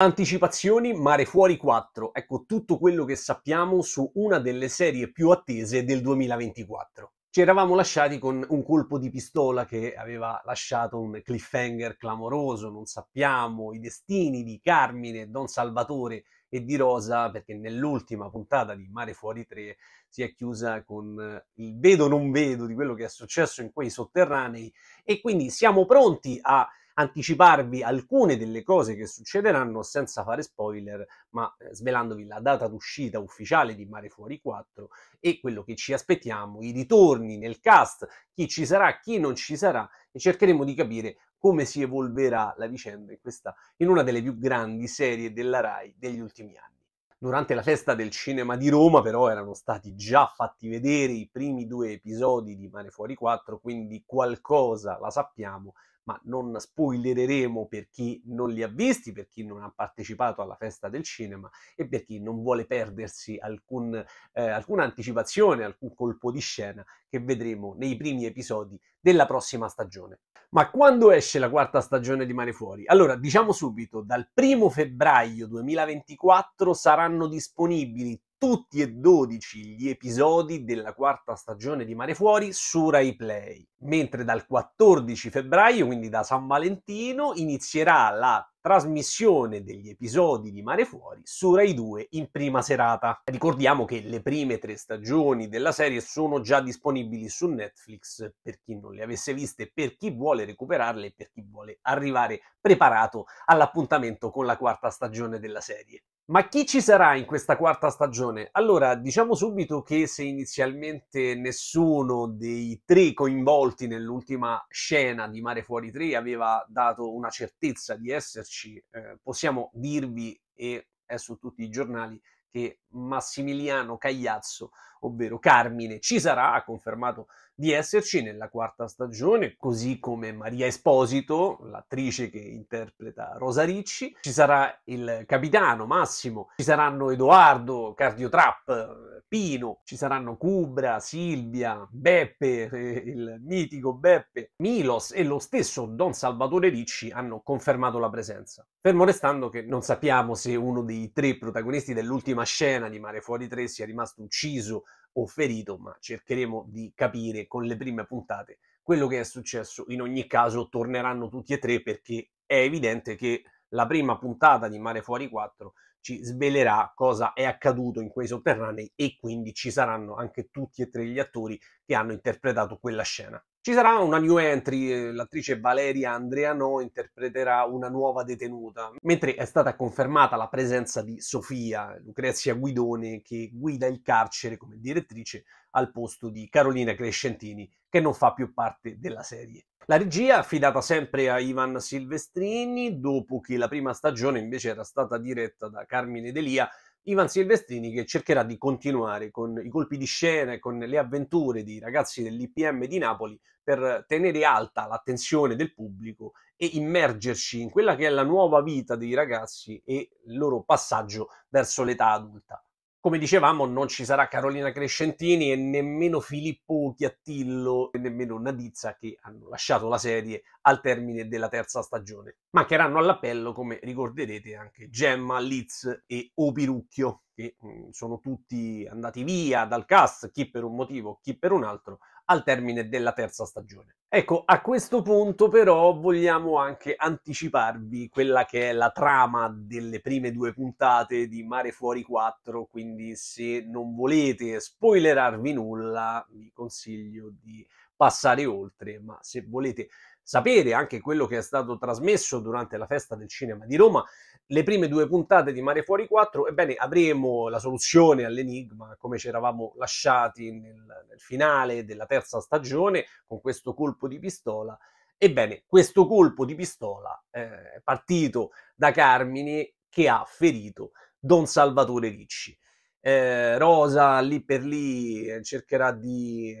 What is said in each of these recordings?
Anticipazioni Mare Fuori 4, ecco tutto quello che sappiamo su una delle serie più attese del 2024. Ci eravamo lasciati con un colpo di pistola che aveva lasciato un cliffhanger clamoroso, non sappiamo i destini di Carmine, Don Salvatore e di Rosa, perché nell'ultima puntata di Mare Fuori 3 si è chiusa con eh, il vedo non vedo di quello che è successo in quei sotterranei e quindi siamo pronti a anticiparvi alcune delle cose che succederanno senza fare spoiler, ma eh, svelandovi la data d'uscita ufficiale di Mare Fuori 4 e quello che ci aspettiamo, i ritorni nel cast, chi ci sarà, chi non ci sarà e cercheremo di capire come si evolverà la vicenda in, questa, in una delle più grandi serie della RAI degli ultimi anni. Durante la festa del cinema di Roma, però, erano stati già fatti vedere i primi due episodi di Mare Fuori 4, quindi qualcosa la sappiamo, ma non spoilereremo per chi non li ha visti, per chi non ha partecipato alla festa del cinema e per chi non vuole perdersi alcun, eh, alcuna anticipazione, alcun colpo di scena che vedremo nei primi episodi della prossima stagione. Ma quando esce la quarta stagione di Mare Fuori? Allora, diciamo subito, dal primo febbraio 2024 saranno disponibili tutti e 12 gli episodi della quarta stagione di Mare Fuori su Rai Play, mentre dal 14 febbraio, quindi da San Valentino, inizierà la trasmissione degli episodi di Mare Fuori su Rai 2 in prima serata. Ricordiamo che le prime tre stagioni della serie sono già disponibili su Netflix per chi non le avesse viste, per chi vuole recuperarle e per chi vuole arrivare preparato all'appuntamento con la quarta stagione della serie. Ma chi ci sarà in questa quarta stagione? Allora, diciamo subito che se inizialmente nessuno dei tre coinvolti nell'ultima scena di Mare Fuori 3 aveva dato una certezza di esserci crederci, eh, possiamo dirvi, e è su tutti i giornali, che Massimiliano Cagliazzo, ovvero Carmine. Ci sarà, ha confermato di esserci nella quarta stagione, così come Maria Esposito, l'attrice che interpreta Rosa Ricci, ci sarà il capitano Massimo, ci saranno Edoardo, Cardiotrap, Pino, ci saranno Cubra, Silvia, Beppe, eh, il mitico Beppe, Milos e lo stesso Don Salvatore Ricci hanno confermato la presenza. Fermo restando che non sappiamo se uno dei tre protagonisti dell'ultima scena piena di Mare Fuori 3 sia rimasto ucciso o ferito, ma cercheremo di capire con le prime puntate quello che è successo. In ogni caso torneranno tutti e tre perché è evidente che la prima puntata di Mare Fuori 4 ci svelerà cosa è accaduto in quei sotterranei e quindi ci saranno anche tutti e tre gli attori che hanno interpretato quella scena. Ci sarà una new entry, eh, l'attrice Valeria Andreano interpreterà una nuova detenuta, mentre è stata confermata la presenza di Sofia, Lucrezia Guidone, che guida il carcere come direttrice al posto di Carolina Crescentini, che non fa più parte della serie. La regia affidata sempre a Ivan Silvestrini, dopo che la prima stagione invece era stata diretta da Carmine Delia, Ivan Silvestrini che cercherà di continuare con i colpi di scena e con le avventure dei ragazzi dell'IPM di Napoli per tenere alta l'attenzione del pubblico e immergerci in quella che è la nuova vita dei ragazzi e il loro passaggio verso l'età adulta. Come dicevamo, non ci sarà Carolina Crescentini e nemmeno Filippo Chiattillo e nemmeno Nadizza che hanno lasciato la serie al termine della terza stagione. Mancheranno all'appello, come ricorderete, anche Gemma, Liz e Opirucchio che mh, mhmm, sono tutti andati via dal cast, chi per un motivo, chi per un altro, al termine della terza stagione. Ecco, a questo punto però vogliamo anche anticiparvi quella che è la trama delle prime due puntate di Mare Fuori 4, quindi se non volete spoilerarvi nulla vi consiglio di passare oltre, ma se volete sapere anche quello che è stato trasmesso durante la festa del cinema di Roma, le prime due puntate di Mare Fuori 4, ebbene avremo la soluzione all'enigma come ci eravamo lasciati nel, nel finale della terza stagione con questo colpo di pistola. Ebbene, questo colpo di pistola eh, è partito da Carmine che ha ferito Don Salvatore Ricci. Eh, Rosa lì per lì eh, cercherà di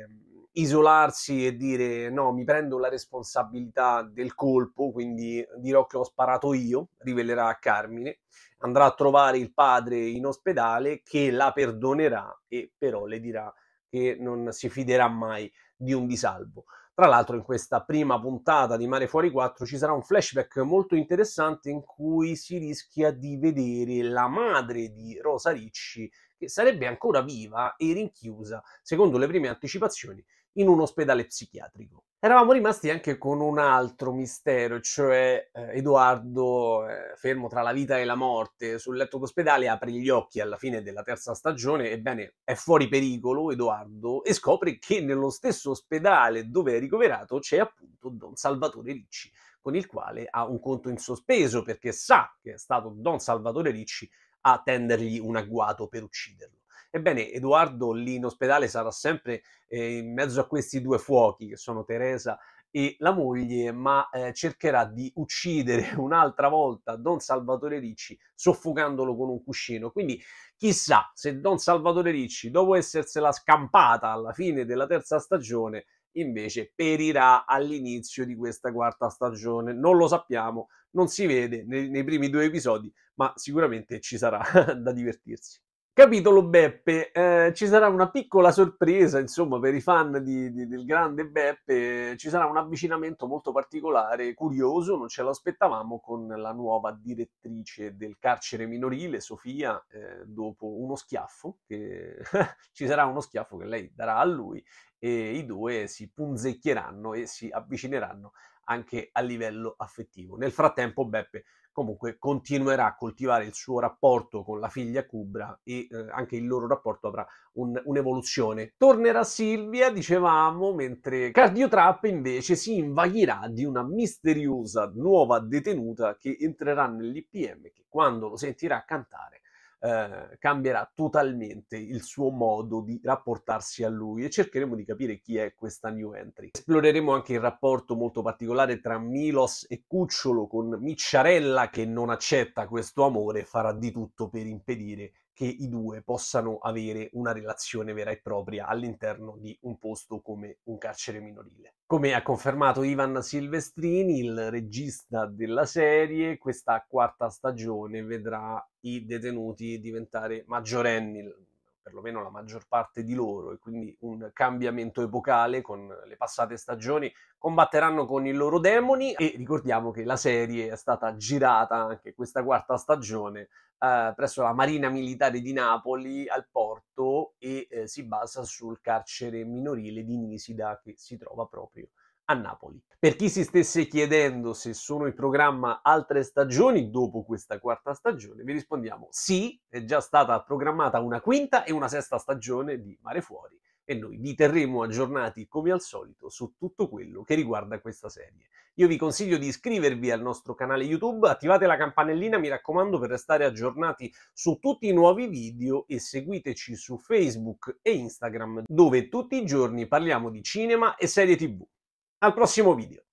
isolarsi e dire no, mi prendo la responsabilità del colpo, quindi dirò che ho sparato io, rivelerà a Carmine, andrà a trovare il padre in ospedale che la perdonerà e però le dirà che non si fiderà mai di un disalvo. Tra l'altro in questa prima puntata di Mare Fuori 4 ci sarà un flashback molto interessante in cui si rischia di vedere la madre di Rosa Ricci che sarebbe ancora viva e rinchiusa, secondo le prime anticipazioni, in un ospedale psichiatrico. Eravamo rimasti anche con un altro mistero, cioè eh, Edoardo, eh, fermo tra la vita e la morte, sul letto d'ospedale apre gli occhi alla fine della terza stagione, ebbene è fuori pericolo Edoardo e scopre che nello stesso ospedale dove è ricoverato c'è appunto Don Salvatore Ricci, con il quale ha un conto in sospeso perché sa che è stato Don Salvatore Ricci a tendergli un agguato per ucciderlo. Ebbene, Edoardo lì in ospedale sarà sempre eh, in mezzo a questi due fuochi che sono Teresa e la moglie, ma eh, cercherà di uccidere un'altra volta Don Salvatore Ricci soffocandolo con un cuscino. Quindi chissà se Don Salvatore Ricci, dopo essersela scampata alla fine della terza stagione, invece perirà all'inizio di questa quarta stagione. Non lo sappiamo, non si vede nei, nei primi due episodi, ma sicuramente ci sarà da divertirsi. Capitolo Beppe, eh, ci sarà una piccola sorpresa, insomma, per i fan di, di, del grande Beppe, ci sarà un avvicinamento molto particolare, curioso, non ce l'aspettavamo, con la nuova direttrice del carcere minorile, Sofia, eh, dopo uno schiaffo, che... ci sarà uno schiaffo che lei darà a lui e i due si punzecchieranno e si avvicineranno anche a livello affettivo. Nel frattempo Beppe comunque continuerà a coltivare il suo rapporto con la figlia Cubra e eh, anche il loro rapporto avrà un, un'evoluzione. Tornerà Silvia, dicevamo, mentre Cardiotrap invece si invaghirà di una misteriosa nuova detenuta che entrerà nell'IPM che quando lo sentirà cantare eh, cambierà totalmente il suo modo di rapportarsi a lui e cercheremo di capire chi è questa new entry. Esploreremo anche il rapporto molto particolare tra Milos e Cucciolo con Micciarella che non accetta questo amore e farà di tutto per impedire che i due possano avere una relazione vera e propria all'interno di un posto come un carcere minorile. Come ha confermato Ivan Silvestrini, il regista della serie, questa quarta stagione vedrà i detenuti diventare maggiorenni, perlomeno la maggior parte di loro, e quindi un cambiamento epocale con le passate stagioni, combatteranno con i loro demoni e ricordiamo che la serie è stata girata anche questa quarta stagione eh, presso la Marina Militare di Napoli al porto e eh, si basa sul carcere minorile di Nisida che si trova proprio a Napoli. Per chi si stesse chiedendo se sono in programma altre stagioni dopo questa quarta stagione, vi rispondiamo sì, è già stata programmata una quinta e una sesta stagione di Mare Fuori e noi vi terremo aggiornati come al solito su tutto quello che riguarda questa serie. Io vi consiglio di iscrivervi al nostro canale YouTube, attivate la campanellina mi raccomando per restare aggiornati su tutti i nuovi video e seguiteci su Facebook e Instagram dove tutti i giorni parliamo di cinema e serie tv. Al prossimo video.